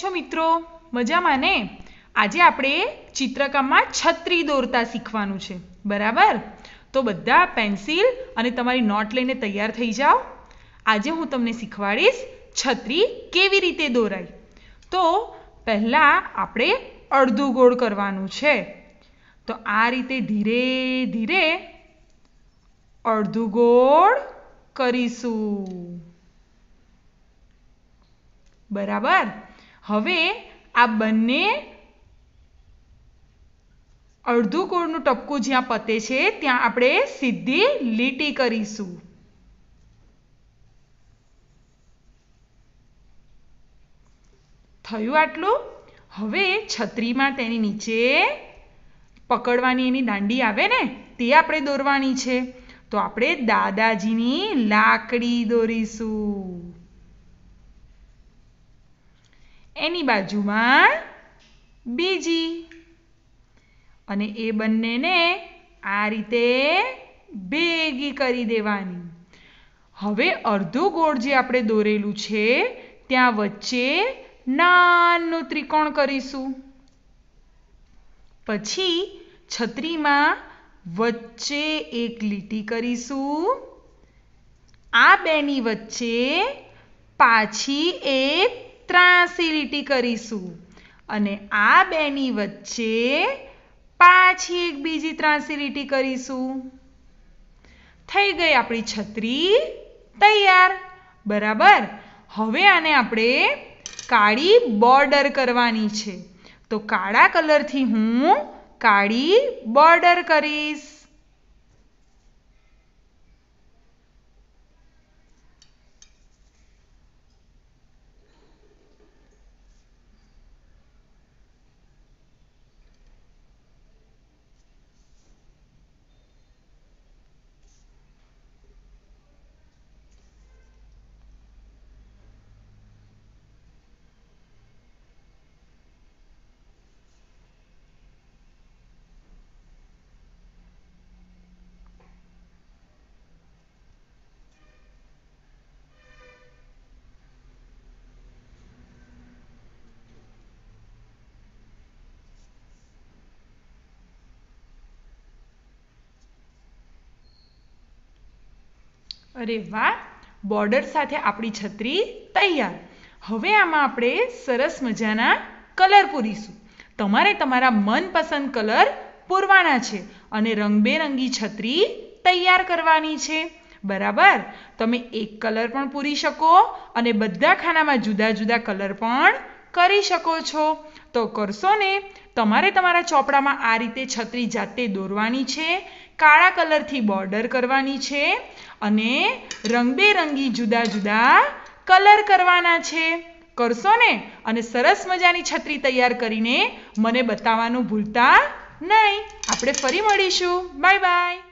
છો મિત્રો મજામાં ને આજે આપણે ચિત્રકામમાં છત્રી દોરતા શીખવાનું છે બરાબર તો બધા પેન્સિલ અને તમારી નોટ લઈને તૈયાર થઈ જાઓ આજે હું તમને શીખવાડીશ છત્રી કેવી રીતે દોરાય તો પહેલાં આપણે અડધું ગોળ કરવાનું છે તો આ રીતે ધીરે ધીરે અડધું ગોળ કરીશું બરાબર હવે આ બંને અડધું કોળનું ટપકું જ્યાં પતે છે ત્યાં આપણે સીધી લીટી કરીશું થયું આટલું હવે છત્રીમાં તેની નીચે પકડવાની એની દાંડી આવે ને તે આપણે દોરવાની છે તો આપણે દાદાજીની લાકડી દોરીશું એની બાજુમાં બીજી અને એ બંનેને આ રીતે ભેગી કરી દેવાની હવે અડધું ગોળ જે આપણે દોરેલું છે ત્યાં વચ્ચે નાનું ત્રિકોણ કરીશું પછી છત્રીમાં વચ્ચે એક લીટી કરીશું આ બેની વચ્ચે પાછી એક ત્રાસી લીટી કરીશું અને આ બેની વચ્ચે પાછી એક બીજી ત્રાસી લીટી કરીશું થઈ ગઈ આપણી છત્રી તૈયાર બરાબર હવે આને આપણે કાળી બોર્ડર કરવાની છે તો કાળા કલરથી હું કાળી બોર્ડર કરીશ અરે વાહ બોર્ડર સાથે આપણી છત્રી તૈયાર હવે આમાં આપણે સરસ મજાના કલર પૂરીશું તમારે તમારા મનપસંદ કલર પૂરવાના છે અને રંગબેરંગી છત્રી તૈયાર કરવાની છે બરાબર તમે એક કલર પણ પૂરી શકો અને બધા ખાનામાં જુદા જુદા કલર પણ કરી શકો છો તો કરશો ને તમારે તમારા ચોપડામાં આ રીતે છત્રી જાતે દોરવાની છે કાળા કલરથી બોર્ડર કરવાની છે અને રંગબેરંગી જુદા જુદા કલર કરવાના છે કરશો ને અને સરસ મજાની છત્રી તૈયાર કરીને મને બતાવવાનું ભૂલતા નહીં આપણે ફરી મળીશું બાય બાય